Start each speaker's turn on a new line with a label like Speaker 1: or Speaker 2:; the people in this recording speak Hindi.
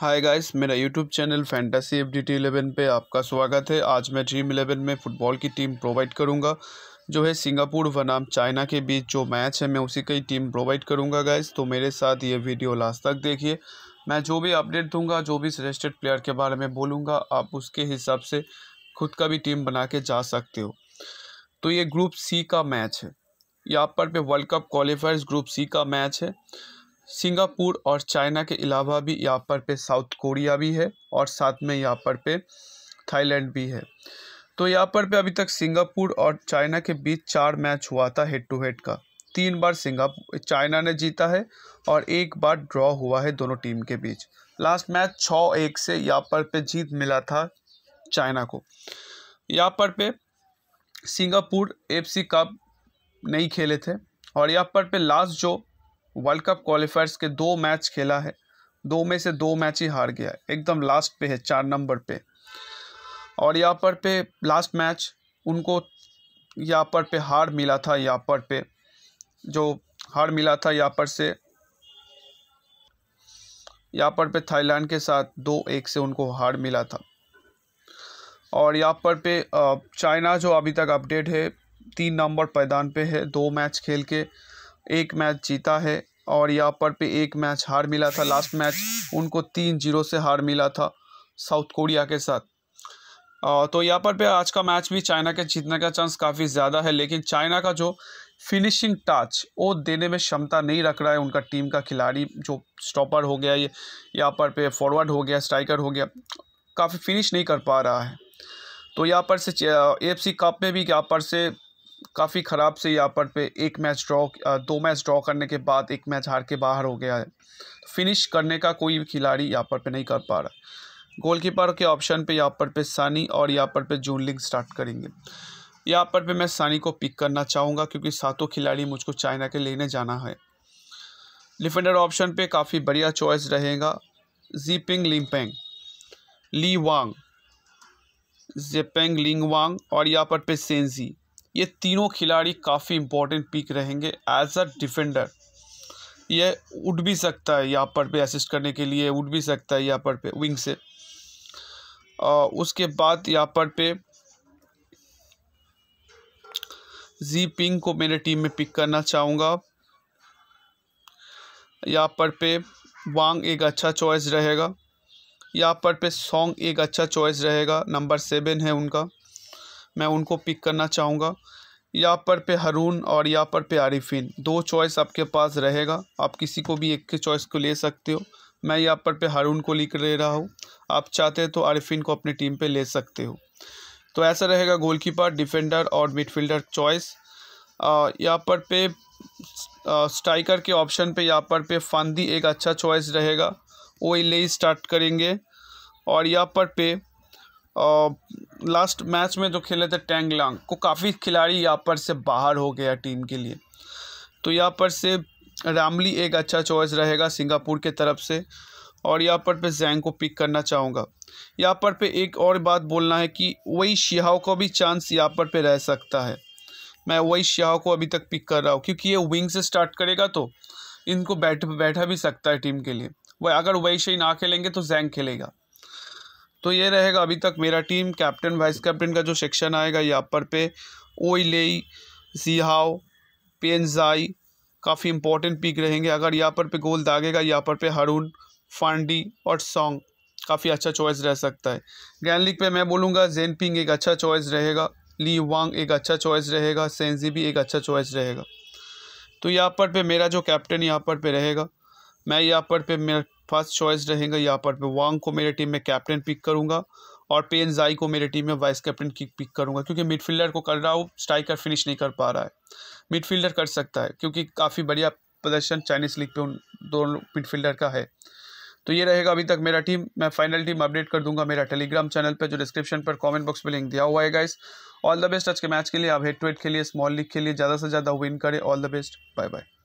Speaker 1: हाय गाइस मेरा YouTube channel fantasy F D T eleven पर आपका स्वागत है आज मैं ड्रीम इलेवन में फ़ुटबॉल की टीम प्रोवाइड करूंगा जो है सिंगापुर बनाम चाइना के बीच जो मैच है मैं उसी का ही टीम प्रोवाइड करूंगा गाइस तो मेरे साथ ये वीडियो लास्ट तक देखिए मैं जो भी अपडेट दूंगा जो भी सजेस्टेड प्लेयर के बारे में बोलूँगा आप उसके हिसाब से खुद का भी टीम बना के जा सकते हो तो ये ग्रुप सी का मैच है यहाँ पर World Cup qualifiers group C का मैच है सिंगापुर और चाइना के अलावा भी यहाँ पर पे साउथ कोरिया भी है और साथ में यहाँ पर पे थाईलैंड भी है तो यहाँ पर पे अभी तक सिंगापुर और चाइना के बीच चार मैच हुआ था हेड टू हेड का तीन बार सिंगापुर चाइना ने जीता है और एक बार ड्रॉ हुआ है दोनों टीम के बीच लास्ट मैच छः एक से यहाँ पर पे जीत मिला था चाइना को यहाँ पर पे सिंगापुर एफसी कप नहीं खेले थे और यहाँ पर पे लास्ट जो वर्ल्ड कप क्वालिफायर्स के दो मैच खेला है दो में से दो मैच ही हार गया एकदम लास्ट पे है चार नंबर पे और यहाँ पर पे लास्ट मैच उनको यहाँ पर पे हार मिला था यहाँ पर पे जो हार मिला था यहाँ पर से यहाँ पर पे थाईलैंड के साथ दो एक से उनको हार मिला था और यहाँ पर पे चाइना जो अभी तक अपडेट है तीन नंबर पैदान पे है दो मैच खेल के एक मैच जीता है और यहाँ पर पे एक मैच हार मिला था लास्ट मैच उनको तीन जीरो से हार मिला था साउथ कोरिया के साथ तो यहाँ पर पे आज का मैच भी चाइना के जीतने का चांस काफ़ी ज़्यादा है लेकिन चाइना का जो फिनिशिंग टच वो देने में क्षमता नहीं रख रहा है उनका टीम का खिलाड़ी जो स्टॉपर हो गया ये यहाँ पर पे फॉरवर्ड हो गया स्ट्राइकर हो गया काफ़ी फिनिश नहीं कर पा रहा है तो यहाँ पर से एफ कप में भी यहाँ पर से काफ़ी ख़राब से यहाँ पर पे एक मैच ड्रॉ दो मैच ड्रॉ करने के बाद एक मैच हार के बाहर हो गया है फिनिश करने का कोई खिलाड़ी यहाँ पर पे नहीं कर पा रहा गोलकीपर के ऑप्शन पे यहाँ पर पे सानी और यहाँ पर पे जून लिंग स्टार्ट करेंगे यहाँ पर पे मैं सानी को पिक करना चाहूँगा क्योंकि सातों खिलाड़ी मुझको चाइना के लेने जाना है डिफेंडर ऑप्शन पे काफ़ी बढ़िया चॉइस रहेगा जीपिंग लिमपेंग ली वांग जेपेंग लिंग वांग और यहाँ पर पे सेंजी ये तीनों खिलाड़ी काफ़ी इंपॉर्टेंट पिक रहेंगे एज अ डिफेंडर ये उठ भी सकता है यहाँ पर पे असिस्ट करने के लिए उठ भी सकता है यहाँ पर पे विंग से आ, उसके बाद यहाँ पर पे जी पिंग को मेरे टीम में पिक करना चाहूँगा यहाँ पर पे वांग एक अच्छा चॉइस रहेगा यहाँ पर पे सॉन्ग एक अच्छा चॉइस रहेगा नंबर सेवन है उनका मैं उनको पिक करना चाहूँगा या पर पे हरून और या पर पे आरिफिन दो चॉइस आपके पास रहेगा आप किसी को भी एक के चॉइस को ले सकते हो मैं यहाँ पर पे हारून को लिख ले रहा हूँ आप चाहते हैं तो आरिफिन को अपनी टीम पे ले सकते हो तो ऐसा रहेगा गोलकीपर डिफेंडर और मिडफील्डर चॉइस यहाँ पर पे स्ट्राइकर के ऑप्शन पे यहाँ पर पे फांदी एक अच्छा चॉइस रहेगा वो ले स्टार्ट करेंगे और यहाँ पर पे लास्ट मैच में जो खेले थे लांग को काफ़ी खिलाड़ी यहाँ पर से बाहर हो गया टीम के लिए तो यहाँ पर से रामली एक अच्छा चॉइस रहेगा सिंगापुर के तरफ से और यहाँ पर पे जैंग को पिक करना चाहूँगा यहाँ पर पे एक और बात बोलना है कि वही शिहाओ का भी चांस यहाँ पर पे रह सकता है मैं वही शिहाओ को अभी तक पिक कर रहा हूँ क्योंकि ये विंग से स्टार्ट करेगा तो इनको बैठ बैठा भी सकता है टीम के लिए वह अगर वही शही ना खेलेंगे तो जैंग खेलेगा तो ये रहेगा अभी तक मेरा टीम कैप्टन वाइस कैप्टन का जो सेक्शन आएगा ये अपर पे ओइलेई सीहाओ पेनजाई काफ़ी इंपॉर्टेंट पिक रहेंगे अगर यहाँ पर पे गोल दागेगा यहाँ पर पे हरून फांडी और सॉन्ग काफ़ी अच्छा चॉइस रह सकता है ग्रैंड लीग पे मैं बोलूँगा जेन पिंग एक अच्छा चॉइस रहेगा ली वांग एक अच्छा चॉइस रहेगा सेंजी भी एक अच्छा चॉइस रहेगा तो यहाँ पर पे मेरा जो कैप्टन यहाँ पर पे रहेगा मैं यहाँ पर पे मेरा फर्स्ट चॉइस रहेगा यहाँ पर मैं वांग को मेरे टीम में कैप्टन पिक करूँगा और पेन जाई को मेरे टीम में वाइस कैप्टन की पिक करूँगा क्योंकि मिडफील्डर को कर रहा हूँ स्ट्राइकर फिनिश नहीं कर पा रहा है मिडफील्डर कर सकता है क्योंकि काफ़ी बढ़िया प्रदर्शन चाइनीज़ लीग पे उन दोनों मिडफील्डर का है तो ये रहेगा अभी तक मेरा टीम मैं फाइनल टीम अपडेट कर दूंगा मेरा टेलीग्राम चैनल पर जो डिस्क्रिप्शन पर कॉमेंट बॉक्स में लिंक दिया हुआ है गाइस ऑल द बेस्ट आज के मैच के लिए आप हेड टू हेड खेलिए स्मॉल लीग के लिए ज़्यादा से ज़्यादा विन करें all the best bye bye